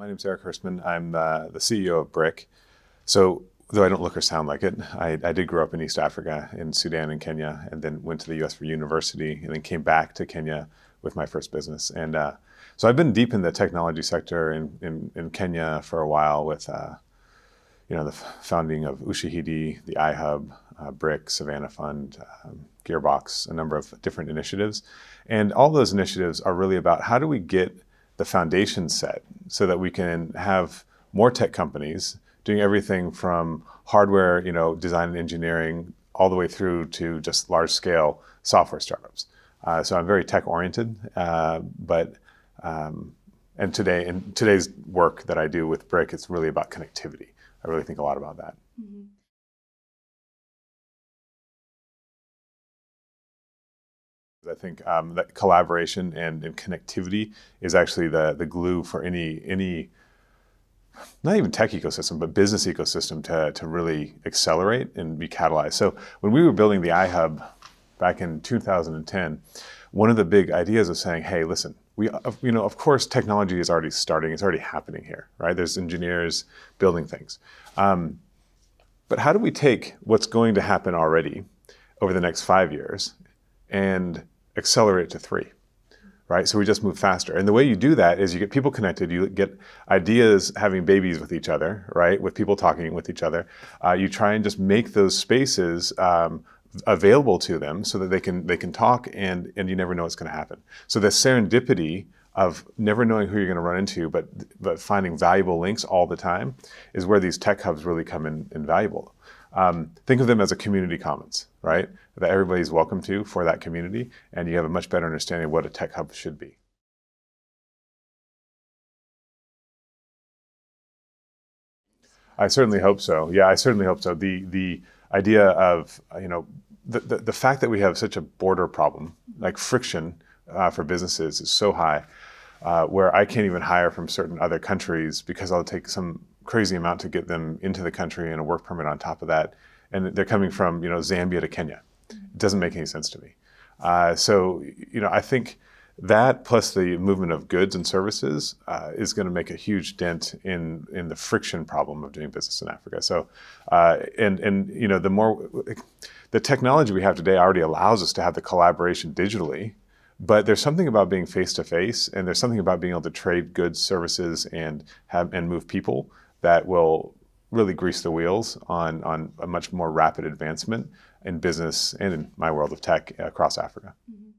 My name is Eric Hurstman. I'm uh, the CEO of Brick. So, though I don't look or sound like it, I, I, did grow up in East Africa, in Sudan and Kenya, and then went to the US for university, and then came back to Kenya with my first business. And uh, so I've been deep in the technology sector in, in, in Kenya for a while with uh, you know, the founding of Ushahidi, the iHub, uh, Brick, Savannah Fund, um, Gearbox, a number of different initiatives. And all those initiatives are really about how do we get the foundation set so that we can have more tech companies doing everything from hardware, you know, design and engineering, all the way through to just large scale software startups. Uh, so I'm very tech oriented, uh, but um, and today and today's work that I do with Brick, it's really about connectivity. I really think a lot about that. Mm -hmm. I think um, that collaboration and, and, connectivity is actually the, the glue for any any not even tech ecosystem, but business ecosystem to, to really accelerate and be catalyzed. So when we were building the iHub back in 2010, one of the big ideas was saying, hey, listen, we, you know, of course, technology is already starting. It's already happening here, right? There's engineers building things. Um, but how do we take what's going to happen already over the next five years and accelerate it to three, right? So we just move faster. And the way you do that is you get people connected, you get ideas having babies with each other, right? With people talking with each other. Uh, you try and just make those spaces. Um, available to them so that they can they can talk and and you never know what's going to happen so the serendipity of never knowing who you're going to run into, but but finding valuable links all the time is where these tech hubs really come in invaluable um, think of them as a community commons, right? That everybody's welcome to for that community, and you have a much better understanding of what a tech hub should be. I certainly hope so. Yeah, I certainly hope so. The the idea of you know the, the, the fact that we have such a border problem, like friction uh, for businesses, is so high. Uh, where I can't even hire from certain other countries because I'll take some crazy amount to get them into the country and a work permit on top of that. And they're coming from, you know, Zambia to Kenya. It mm-hmm. doesn't make any sense to me. Uh, so, you know, I think that plus the movement of goods and services uh, is going to make a huge dent in in the friction problem of doing business in Africa. So, uh, and and you know the more the technology we have today already allows us to have the collaboration digitally, but there's something about being face to face, and there's something about being able to trade goods, services, and have and move people that will really grease the wheels on, on a much more rapid advancement in business and in my world of tech across Africa. Mm -hmm.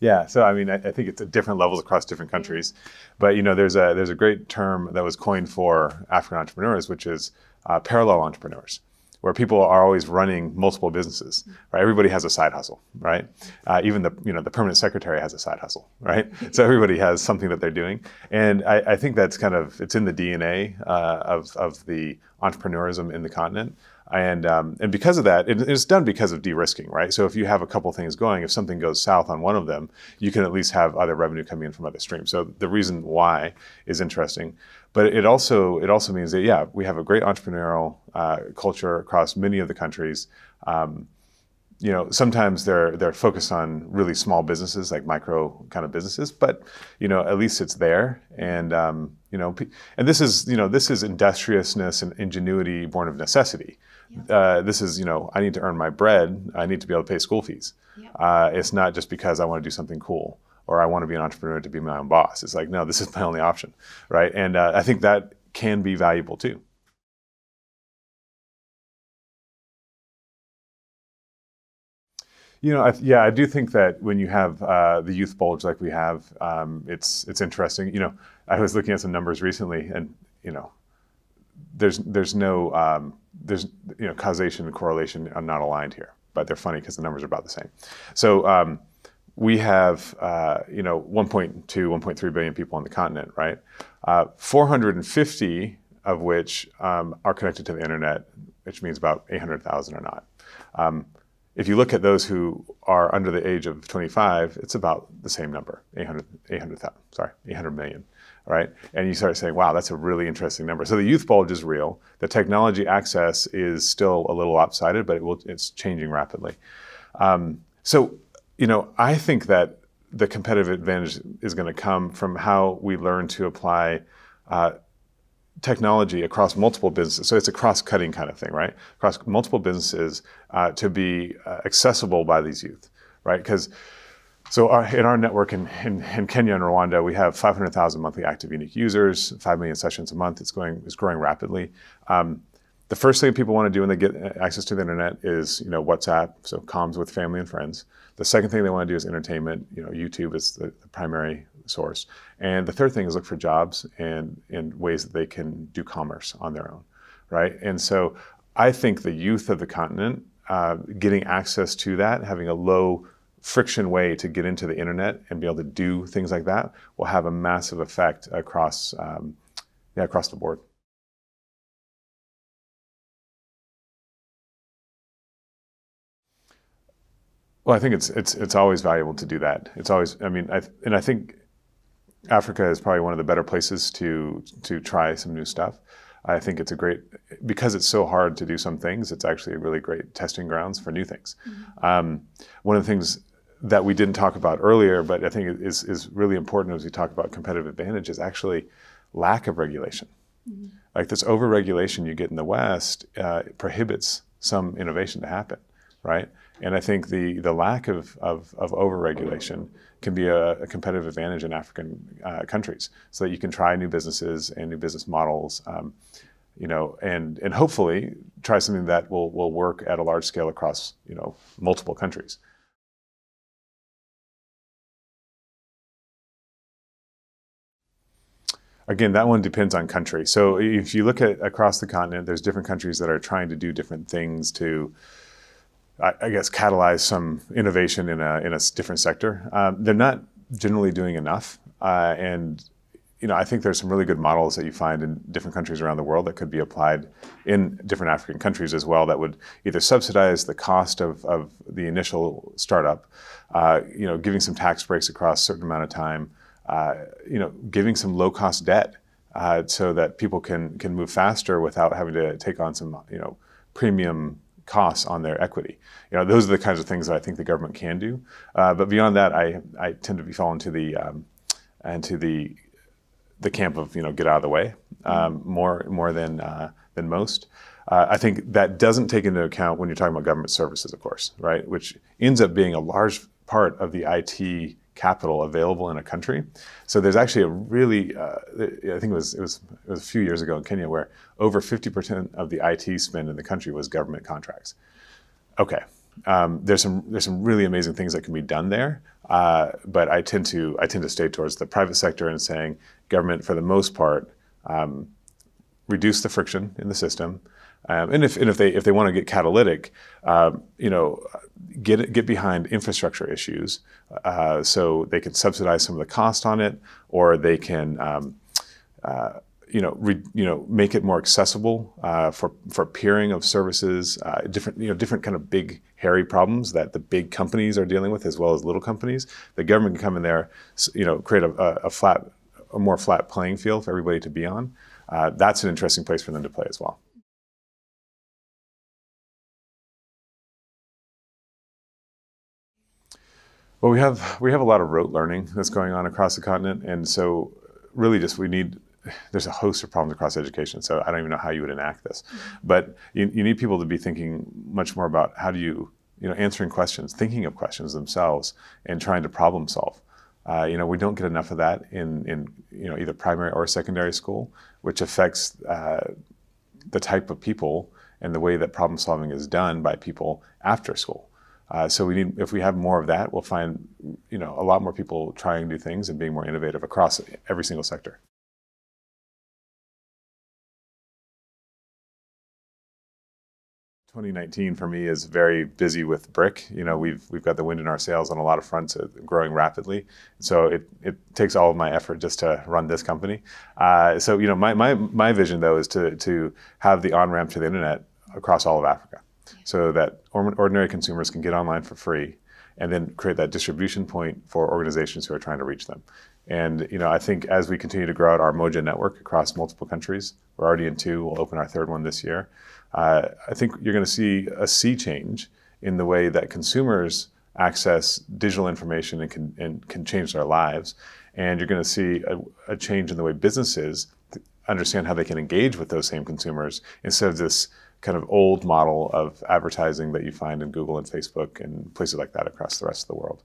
Yeah, so I mean, I, I, think it's at different levels across different countries, but you know, there's a there's a great term that was coined for African entrepreneurs, which is uh, parallel entrepreneurs where people are always running multiple businesses, right? Everybody has a side hustle, right? Uh, even the you know the permanent secretary has a side hustle, right? so everybody has something that they're doing, and I, I think that's kind of it's in the DNA uh, of of the entrepreneurism in the continent. And, um, and because of that, it, it's done because of de-risking, right? So if you have a couple things going, if something goes south on one of them, you can at least have other revenue coming in from other streams. So the reason why is interesting, but it also it also means that yeah, we have a great entrepreneurial uh, culture across many of the countries. Um, you know, sometimes they're they're focused on really small businesses, like micro kind of businesses, but you know, at least it's there. And um, you know, and this is you know, this is industriousness and ingenuity born of necessity. Yeah. Uh, this is you know, I need to earn my bread. I need to be able to pay school fees. Yeah. Uh, it's not just because I want to do something cool or I want to be an entrepreneur to be my own boss. It's like no, this is my only option, right? And uh, I think that can be valuable too. You know, I, yeah, I do think that when you have uh, the youth bulge like we have, um, it's it's interesting. You know, I was looking at some numbers recently, and you know, there's there's no um, there's you know causation and correlation are not aligned here, but they're funny because the numbers are about the same. So um, we have uh, you know 1.2, 1.3 billion people on the continent, right? Uh, 450 of which um, are connected to the internet, which means about 800,000 or not. Um, if you look at those who are under the age of 25, it's about the same number, 800, 800,000, sorry, 800 million, right? And you start saying, wow, that's a really interesting number. So the youth bulge is real. The technology access is still a little lopsided, but it will, it's changing rapidly. Um, so, you know, I think that the competitive advantage is going to come from how we learn to apply uh, technology across multiple businesses. So it's a cross-cutting kind of thing, right? Across multiple businesses uh, to be uh, accessible by these youth, right? Because so our, uh, in our network in, in, in, Kenya and Rwanda, we have 500,000 monthly active unique users, 5 million sessions a month. It's going, it's growing rapidly. Um, the first thing people want to do when they get access to the internet is you know WhatsApp, so comms with family and friends. The second thing they want to do is entertainment. You know, YouTube is the, the primary source, and the third thing is look for jobs and and ways that they can do commerce on their own, right? And so I think the youth of the continent uh, getting access to that, having a low friction way to get into the internet and be able to do things like that will have a massive effect across um, yeah across the board. Well, I think it's it's it's always valuable to do that. It's always, I mean, I, and I think Africa is probably one of the better places to to try some new stuff. I think it's a great because it's so hard to do some things. It's actually a really great testing grounds for new things. Mm-hmm. Um, one of the things that we didn't talk about earlier, but I think is is really important as we talk about competitive advantage is actually lack of regulation. Mm-hmm. Like this overregulation you get in the West uh, prohibits some innovation to happen, right? And I think the, the lack of, of, of overregulation can be a, a competitive advantage in African uh, countries so that you can try new businesses and new business models, um, you know, and, and hopefully try something that will, will work at a large scale across, you know, multiple countries. again, that one depends on country. So if you look at across the continent, there's different countries that are trying to do different things to I, guess, catalyze some innovation in a, in a different sector. Um, they're not generally doing enough. Uh, and you know, I think there's some really good models that you find in different countries around the world that could be applied in different African countries as well that would either subsidize the cost of, of the initial startup, uh, you know, giving some tax breaks across a certain amount of time, uh, you know, giving some low cost debt uh, so that people can, can move faster without having to take on some, you know, premium costs on their equity. You know, those are the kinds of things that I think the government can do. Uh, but beyond that, I, I tend to be falling to the um, and to the the camp of you know get out of the way um, more more than uh, than most. Uh, I think that doesn't take into account when you're talking about government services, of course, right? Which ends up being a large part of the IT capital available in a country. So there's actually a really, uh, I think it was, it, was, it was a few years ago in Kenya where over 50% of the IT spend in the country was government contracts. Okay, um, there's some there's some really amazing things that can be done there. Uh, but I tend to I tend to stay towards the private sector and saying government for the most part um, reduce the friction in the system, um, and if and if they if they want to get catalytic, um, you know, get get behind infrastructure issues, uh, so they can subsidize some of the cost on it, or they can. Um, uh, you know, re, you know, make it more accessible uh, for for peering of services, uh, different you know, different kind of big hairy problems that the big companies are dealing with, as well as little companies. The government can come in there, you know, create a, a flat, a more flat playing field for everybody to be on. Uh, that's an interesting place for them to play as well. Well, we have we have a lot of rote learning that's mm-hmm. going on across the continent, and so really just we need. There's a host of problems across education, so I don't even know how you would enact this. Mm-hmm. But you, you need people to be thinking much more about how do you, you know, answering questions, thinking of questions themselves, and trying to problem solve. Uh, you know, we don't get enough of that in, in you know either primary or secondary school, which affects uh, the type of people and the way that problem solving is done by people after school. Uh, so we need, if we have more of that, we'll find, you know, a lot more people trying new things and being more innovative across every single sector. Twenty nineteen for me is very busy with brick. You know, we've we've got the wind in our sails on a lot of fronts, uh, growing rapidly. So it it takes all of my effort just to run this company. Uh, so you know, my my my vision though is to to have the on ramp to the internet across all of Africa so that ordinary consumers can get online for free and then create that distribution point for organizations who are trying to reach them. And you know, I think as we continue to grow out our Moja network across multiple countries, we're already in two. We'll open our third one this year. Uh, I think you're going to see a sea change in the way that consumers access digital information and can, and can change their lives. And you're going to see a, a change in the way businesses understand how they can engage with those same consumers instead of this kind of old model of advertising that you find in Google and Facebook and places like that across the rest of the world.